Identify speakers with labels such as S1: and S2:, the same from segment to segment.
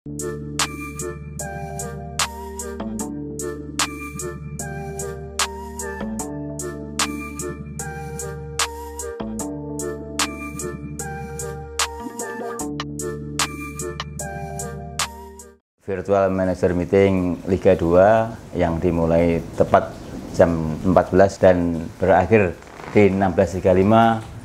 S1: Virtual Manager Meeting Liga 2 yang dimulai tepat jam 14 dan berakhir di 16.35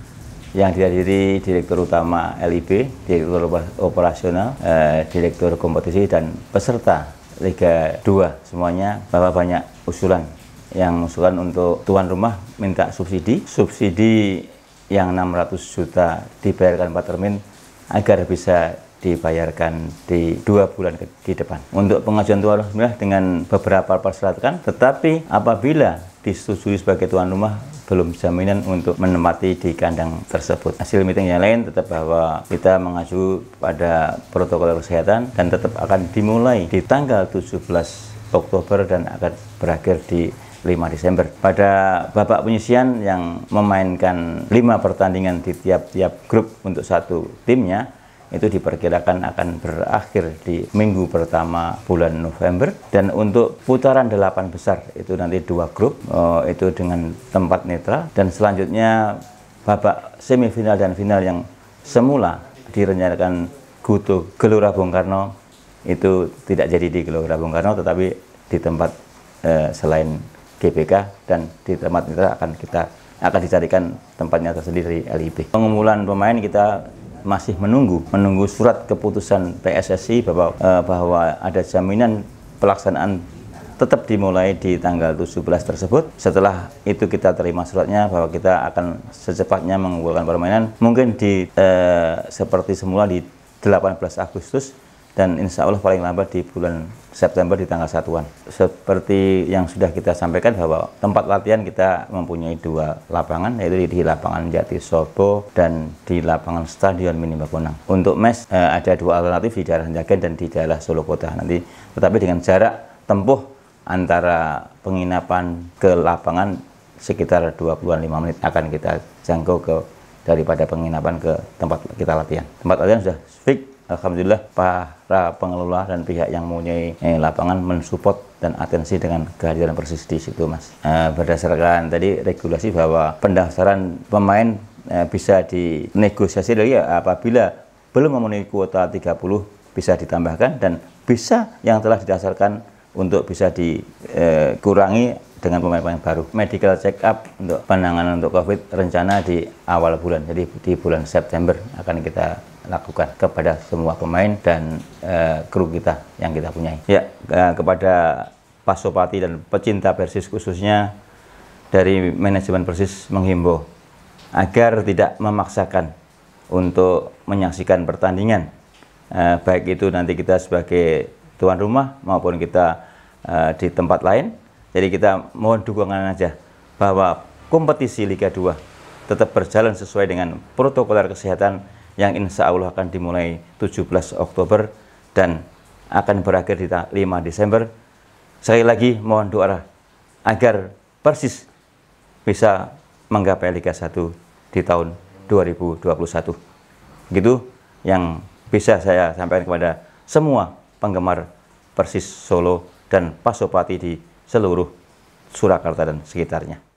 S1: yang dihadiri Direktur Utama LIB, Direktur Operasional, eh, Direktur Kompetisi, dan peserta Liga 2. Semuanya bahwa banyak usulan yang usulan untuk tuan rumah minta subsidi. Subsidi yang 600 juta dibayarkan Pak termin agar bisa dibayarkan di dua bulan ke, di depan. Untuk pengajuan tuan rumah dengan beberapa persyaratan, tetapi apabila disetujui sebagai tuan rumah belum jaminan untuk menempati di kandang tersebut. Hasil meeting yang lain tetap bahwa kita mengacu pada protokol kesehatan dan tetap akan dimulai di tanggal 17 Oktober dan akan berakhir di 5 Desember. Pada babak penyisian yang memainkan 5 pertandingan di tiap-tiap grup untuk satu timnya, itu diperkirakan akan berakhir di minggu pertama bulan November dan untuk putaran delapan besar itu nanti dua grup eh, itu dengan tempat netral dan selanjutnya babak semifinal dan final yang semula direncanakan Guto Gelora Bung Karno itu tidak jadi di Gelora Bung Karno tetapi di tempat eh, selain GBK dan di tempat netral akan kita akan dicarikan tempatnya tersendiri LIP Pengumpulan pemain kita masih menunggu menunggu surat keputusan PSSI bahwa eh, bahwa ada jaminan pelaksanaan tetap dimulai di tanggal 17 tersebut. Setelah itu kita terima suratnya bahwa kita akan secepatnya mengumpulkan permainan mungkin di eh, seperti semula di 18 Agustus dan insya Allah paling lambat di bulan September di tanggal satuan. Seperti yang sudah kita sampaikan bahwa tempat latihan kita mempunyai dua lapangan yaitu di lapangan Jati Sobo dan di lapangan Stadion Mini Bakunang. Untuk mes eh, ada dua alternatif di daerah Jagen dan di daerah Solo Kota nanti. Tetapi dengan jarak tempuh antara penginapan ke lapangan sekitar 25 menit akan kita jangkau ke daripada penginapan ke tempat kita latihan. Tempat latihan sudah fix Alhamdulillah para pengelola dan pihak yang mempunyai eh, lapangan mensupport dan atensi dengan kehadiran Persis di situ Mas. Eh, berdasarkan tadi regulasi bahwa pendaftaran pemain eh, bisa dinegosiasi lagi ya, apabila belum memenuhi kuota 30 bisa ditambahkan dan bisa yang telah didasarkan untuk bisa dikurangi eh, dengan pemain-pemain baru. Medical check up untuk penanganan untuk COVID rencana di awal bulan, jadi di bulan September akan kita lakukan kepada semua pemain dan uh, kru kita yang kita punya. Ya, uh, kepada Pasopati dan pecinta Persis khususnya dari manajemen Persis menghimbau agar tidak memaksakan untuk menyaksikan pertandingan uh, baik itu nanti kita sebagai tuan rumah maupun kita uh, di tempat lain. Jadi kita mohon dukungan aja bahwa kompetisi Liga 2 tetap berjalan sesuai dengan protokol kesehatan yang insya Allah akan dimulai 17 Oktober dan akan berakhir di 5 Desember. Sekali lagi mohon doa agar Persis bisa menggapai Liga 1 di tahun 2021. Gitu yang bisa saya sampaikan kepada semua penggemar Persis Solo dan Pasopati di seluruh Surakarta dan sekitarnya.